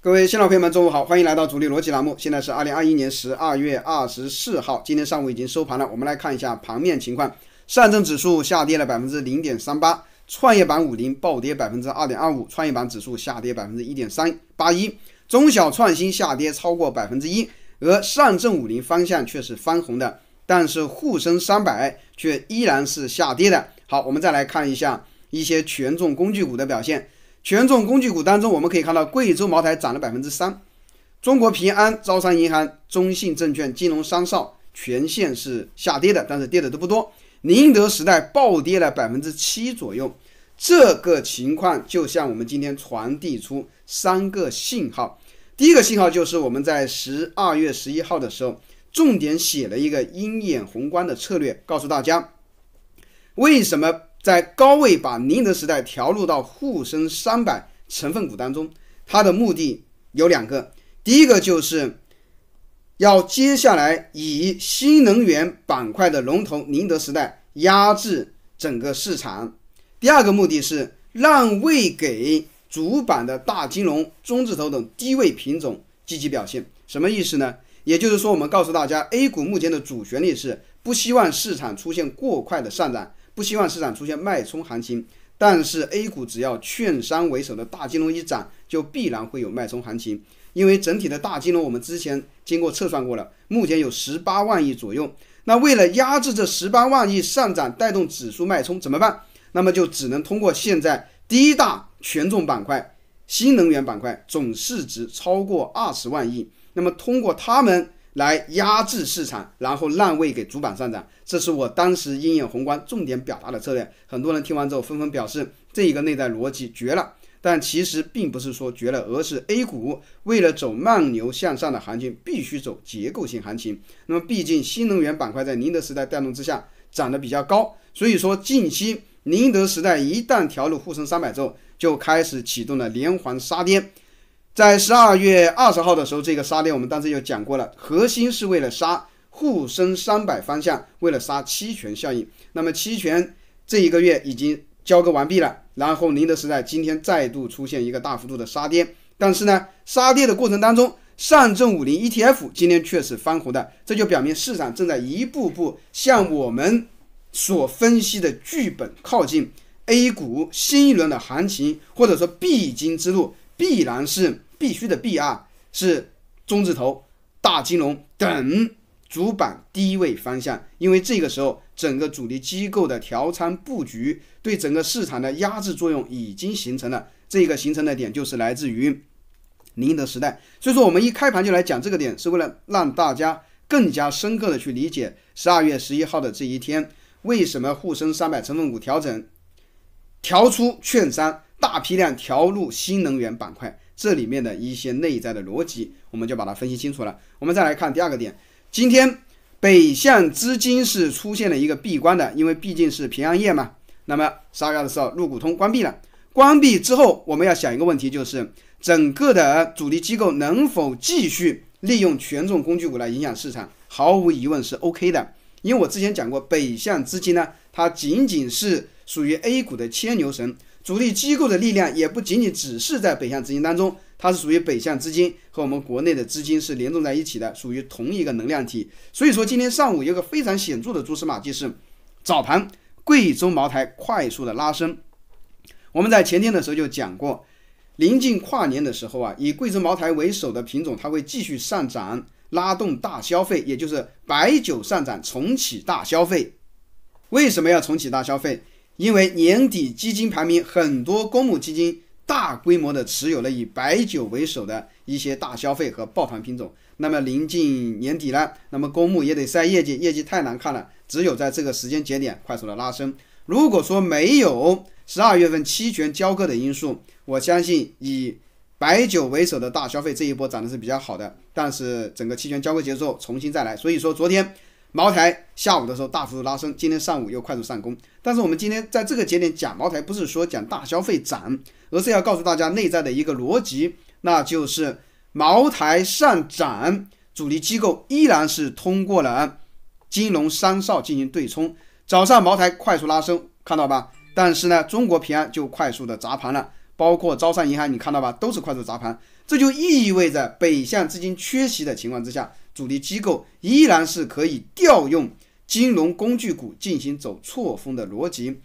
各位新老朋友们，中午好，欢迎来到主力逻辑栏目。现在是二零二一年十二月二十四号，今天上午已经收盘了。我们来看一下盘面情况。上证指数下跌了百分之零点三八，创业板五零暴跌百分之二点二五，创业板指数下跌百分之一点三八一，中小创新下跌超过百分之一，而上证五零方向却是翻红的，但是沪深三百却依然是下跌的。好，我们再来看一下一些权重工具股的表现。权重工具股当中，我们可以看到贵州茅台涨了百分之三，中国平安、招商银行、中信证券、金融三少全线是下跌的，但是跌的都不多。宁德时代暴跌了百分之七左右，这个情况就像我们今天传递出三个信号。第一个信号就是我们在十二月十一号的时候，重点写了一个鹰眼宏观的策略，告诉大家为什么。在高位把宁德时代调入到沪深三百成分股当中，它的目的有两个：第一个就是要接下来以新能源板块的龙头宁德时代压制整个市场；第二个目的是让位给主板的大金融、中字头等低位品种积极表现。什么意思呢？也就是说，我们告诉大家，A 股目前的主旋律是不希望市场出现过快的上涨。不希望市场出现脉冲行情，但是 A 股只要券商为首的大金融一涨，就必然会有脉冲行情。因为整体的大金融，我们之前经过测算过了，目前有十八万亿左右。那为了压制这十八万亿上涨，带动指数脉冲怎么办？那么就只能通过现在第一大权重板块——新能源板块，总市值超过二十万亿。那么通过他们。来压制市场，然后让位给主板上涨，这是我当时鹰眼宏观重点表达的策略。很多人听完之后纷纷表示，这一个内在逻辑绝了。但其实并不是说绝了，而是 A 股为了走慢牛向上的行情，必须走结构性行情。那么毕竟新能源板块在宁德时代带动之下涨得比较高，所以说近期宁德时代一旦调入沪深三百之后，就开始启动了连环杀跌。在十二月二十号的时候，这个杀跌我们当时就讲过了，核心是为了杀沪深三百方向，为了杀期权效应。那么期权这一个月已经交割完毕了，然后宁德时代今天再度出现一个大幅度的杀跌，但是呢，杀跌的过程当中，上证五零 ETF 今天却是翻红的，这就表明市场正在一步步向我们所分析的剧本靠近。A 股新一轮的行情或者说必经之路，必然是。必须的必啊是中字头、大金融等主板低位方向，因为这个时候整个主力机构的调仓布局对整个市场的压制作用已经形成了。这个形成的点就是来自于宁德时代，所以说我们一开盘就来讲这个点，是为了让大家更加深刻的去理解十二月十一号的这一天为什么沪深三百成分股调整，调出券商，大批量调入新能源板块。这里面的一些内在的逻辑，我们就把它分析清楚了。我们再来看第二个点，今天北向资金是出现了一个闭关的，因为毕竟是平安夜嘛。那么十二月的时候，入股通关闭了，关闭之后，我们要想一个问题，就是整个的主力机构能否继续利用权重工具股来影响市场？毫无疑问是 OK 的，因为我之前讲过，北向资金呢，它仅仅是属于 A 股的牵牛绳。主力机构的力量也不仅仅只是在北向资金当中，它是属于北向资金和我们国内的资金是联动在一起的，属于同一个能量体。所以说，今天上午有个非常显著的蛛丝马迹是，早盘贵州茅台快速的拉升。我们在前天的时候就讲过，临近跨年的时候啊，以贵州茅台为首的品种它会继续上涨，拉动大消费，也就是白酒上涨重启大消费。为什么要重启大消费？因为年底基金排名，很多公募基金大规模的持有了以白酒为首的一些大消费和抱团品种。那么临近年底了，那么公募也得晒业绩，业绩太难看了，只有在这个时间节点快速的拉升。如果说没有十二月份期权交割的因素，我相信以白酒为首的大消费这一波涨的是比较好的。但是整个期权交割结束后重新再来，所以说昨天。茅台下午的时候大幅度拉升，今天上午又快速上攻。但是我们今天在这个节点讲茅台，不是说讲大消费涨，而是要告诉大家内在的一个逻辑，那就是茅台上涨，主力机构依然是通过了金融三少进行对冲。早上茅台快速拉升，看到吧？但是呢，中国平安就快速的砸盘了。包括招商银行，你看到吧，都是快速砸盘，这就意味着北向资金缺席的情况之下，主力机构依然是可以调用金融工具股进行走错峰的逻辑。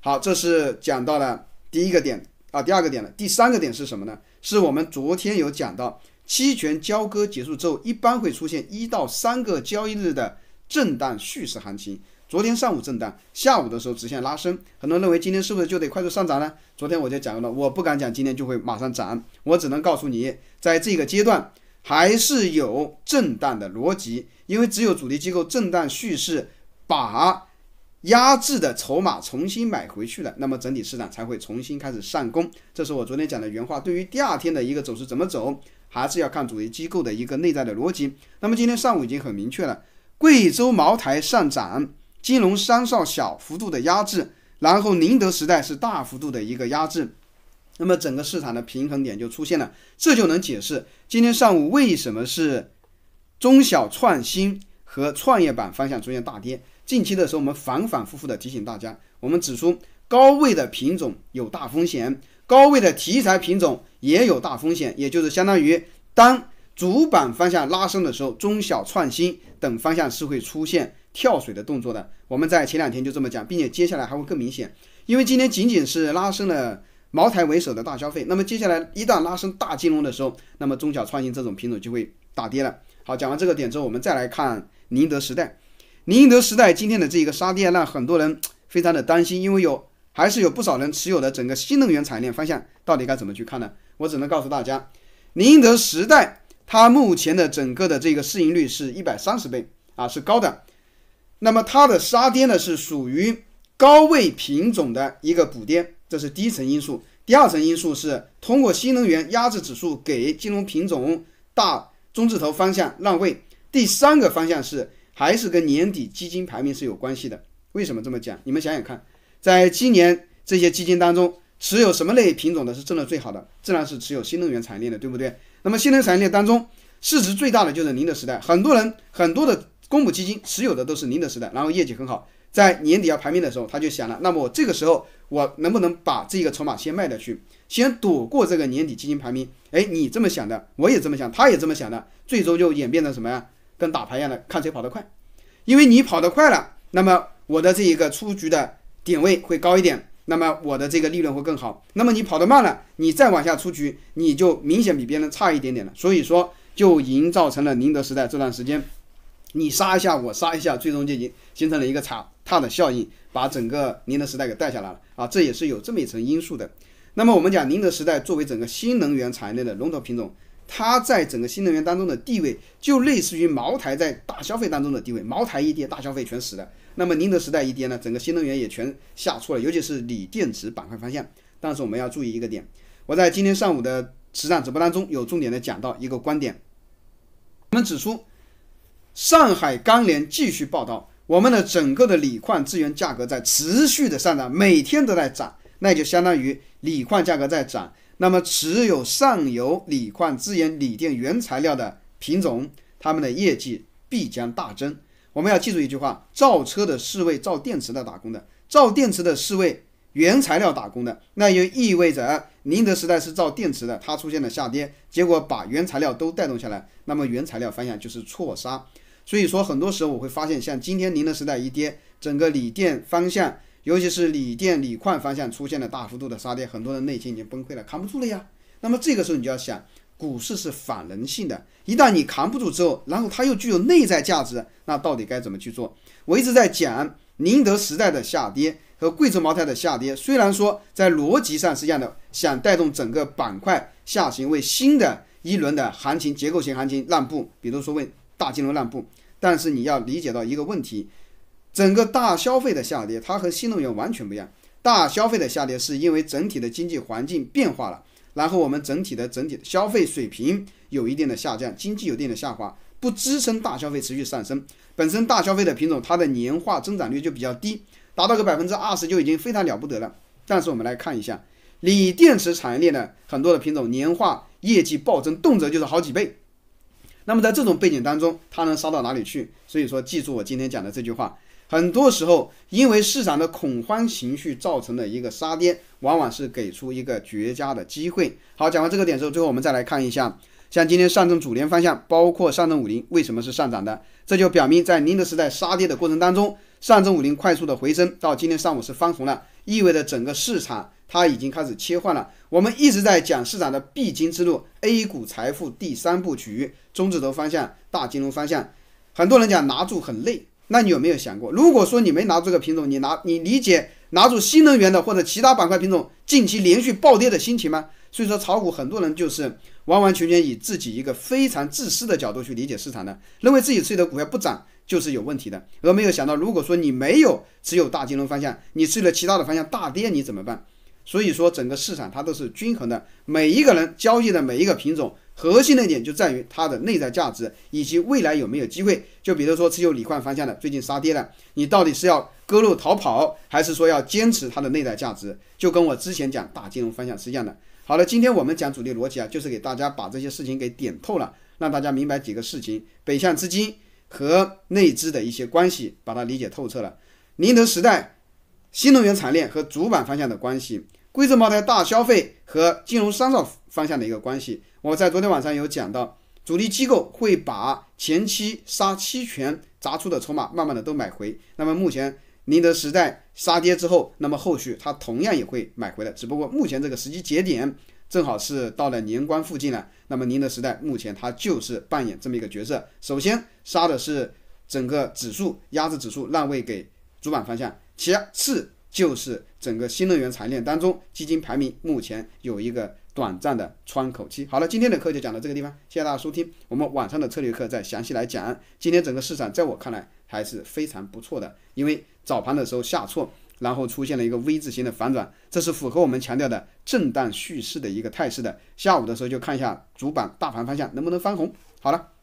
好，这是讲到了第一个点啊，第二个点了，第三个点是什么呢？是我们昨天有讲到，期权交割结束之后，一般会出现一到三个交易日的震荡蓄势行情。昨天上午震荡，下午的时候直线拉升，很多人认为今天是不是就得快速上涨呢？昨天我就讲了，我不敢讲今天就会马上涨，我只能告诉你，在这个阶段还是有震荡的逻辑，因为只有主力机构震荡蓄势，把压制的筹码重新买回去了，那么整体市场才会重新开始上攻。这是我昨天讲的原话。对于第二天的一个走势怎么走，还是要看主力机构的一个内在的逻辑。那么今天上午已经很明确了，贵州茅台上涨。金融三少小幅度的压制，然后宁德时代是大幅度的一个压制，那么整个市场的平衡点就出现了，这就能解释今天上午为什么是中小创新和创业板方向出现大跌。近期的时候，我们反反复复的提醒大家，我们指出高位的品种有大风险，高位的题材品种也有大风险，也就是相当于当主板方向拉升的时候，中小创新等方向是会出现。跳水的动作的，我们在前两天就这么讲，并且接下来还会更明显，因为今天仅仅是拉升了茅台为首的大消费，那么接下来一旦拉升大金融的时候，那么中小创新这种品种就会打跌了。好，讲完这个点之后，我们再来看宁德时代。宁德时代今天的这一个杀跌，让很多人非常的担心，因为有还是有不少人持有的整个新能源产业链方向，到底该怎么去看呢？我只能告诉大家，宁德时代它目前的整个的这个市盈率是一百三十倍啊，是高的。那么它的杀跌呢，是属于高位品种的一个补跌，这是第一层因素；第二层因素是通过新能源压制指数，给金融品种、大中字头方向让位；第三个方向是还是跟年底基金排名是有关系的。为什么这么讲？你们想想看，在今年这些基金当中，持有什么类品种的是挣得最好的？自然是持有新能源产业链的，对不对？那么新能源产业链当中市值最大的就是宁德时代，很多人很多的。公募基金持有的都是宁德时代，然后业绩很好，在年底要排名的时候，他就想了，那么我这个时候我能不能把这个筹码先卖掉去，先躲过这个年底基金排名？哎，你这么想的，我也这么想，他也这么想的，最终就演变成什么呀？跟打牌一样的，看谁跑得快。因为你跑得快了，那么我的这一个出局的点位会高一点，那么我的这个利润会更好。那么你跑得慢了，你再往下出局，你就明显比别人差一点点了。所以说，就营造成了宁德时代这段时间。你杀一下，我杀一下，最终就形形成了一个踩踏的效应，把整个宁德时代给带下来了啊！这也是有这么一层因素的。那么我们讲宁德时代作为整个新能源产业链的龙头品种，它在整个新能源当中的地位，就类似于茅台在大消费当中的地位。茅台一跌，大消费全死了。那么宁德时代一跌呢，整个新能源也全下挫了，尤其是锂电池板块方向。但是我们要注意一个点，我在今天上午的实战直播当中有重点的讲到一个观点，我们指出。上海钢联继续报道，我们的整个的锂矿资源价格在持续的上涨，每天都在涨，那就相当于锂矿价格在涨。那么持有上游锂矿资源、锂电原材料的品种，他们的业绩必将大增。我们要记住一句话：造车的是为造电池的打工的，造电池的是为原材料打工的。那就意味着宁德时代是造电池的，它出现了下跌，结果把原材料都带动下来，那么原材料方向就是错杀。所以说，很多时候我会发现，像今天宁德时代一跌，整个锂电方向，尤其是锂电锂矿方向出现了大幅度的杀跌，很多人内心已经崩溃了，扛不住了呀。那么这个时候你就要想，股市是反人性的，一旦你扛不住之后，然后它又具有内在价值，那到底该怎么去做？我一直在讲宁德时代的下跌和贵州茅台的下跌，虽然说在逻辑上是一样的，想带动整个板块下行，为新的一轮的行情结构性行情让步，比如说为。大金融让步，但是你要理解到一个问题，整个大消费的下跌，它和新能源完全不一样。大消费的下跌是因为整体的经济环境变化了，然后我们整体的整体消费水平有一定的下降，经济有一定的下滑，不支撑大消费持续上升。本身大消费的品种它的年化增长率就比较低，达到个百分之二十就已经非常了不得了。但是我们来看一下锂电池产业链的很多的品种，年化业绩暴增，动辄就是好几倍。那么在这种背景当中，它能杀到哪里去？所以说，记住我今天讲的这句话，很多时候因为市场的恐慌情绪造成的一个杀跌，往往是给出一个绝佳的机会。好，讲完这个点之后，最后我们再来看一下，像今天上证主连方向，包括上证五零为什么是上涨的？这就表明在宁德时代杀跌的过程当中，上证五零快速的回升到今天上午是翻红了，意味着整个市场。它已经开始切换了。我们一直在讲市场的必经之路，A 股财富第三布局，中字头方向、大金融方向。很多人讲拿住很累，那你有没有想过，如果说你没拿住个品种，你拿你理解拿住新能源的或者其他板块品种近期连续暴跌的心情吗？所以说炒股很多人就是完完全全以自己一个非常自私的角度去理解市场的，认为自己持有的股票不涨就是有问题的，而没有想到，如果说你没有持有大金融方向，你持有的其他的方向大跌你怎么办？所以说，整个市场它都是均衡的。每一个人交易的每一个品种，核心的点就在于它的内在价值以及未来有没有机会。就比如说，持有锂矿方向的，最近杀跌了，你到底是要割肉逃跑，还是说要坚持它的内在价值？就跟我之前讲大金融方向是一样的。好了，今天我们讲主力逻辑啊，就是给大家把这些事情给点透了，让大家明白几个事情，北向资金和内资的一些关系，把它理解透彻了。宁德时代。新能源产业链和主板方向的关系，贵州茅台大消费和金融商造方向的一个关系。我在昨天晚上有讲到，主力机构会把前期杀期权砸出的筹码慢慢的都买回。那么目前宁德时代杀跌之后，那么后续它同样也会买回来，只不过目前这个时机节点正好是到了年关附近了。那么宁德时代目前它就是扮演这么一个角色，首先杀的是整个指数，压制指数让位给主板方向。其次就是整个新能源产业链当中，基金排名目前有一个短暂的窗口期。好了，今天的课就讲到这个地方，谢谢大家收听。我们晚上的策略课再详细来讲。今天整个市场在我看来还是非常不错的，因为早盘的时候下挫，然后出现了一个 V 字形的反转，这是符合我们强调的震荡蓄势的一个态势的。下午的时候就看一下主板大盘方向能不能翻红。好了。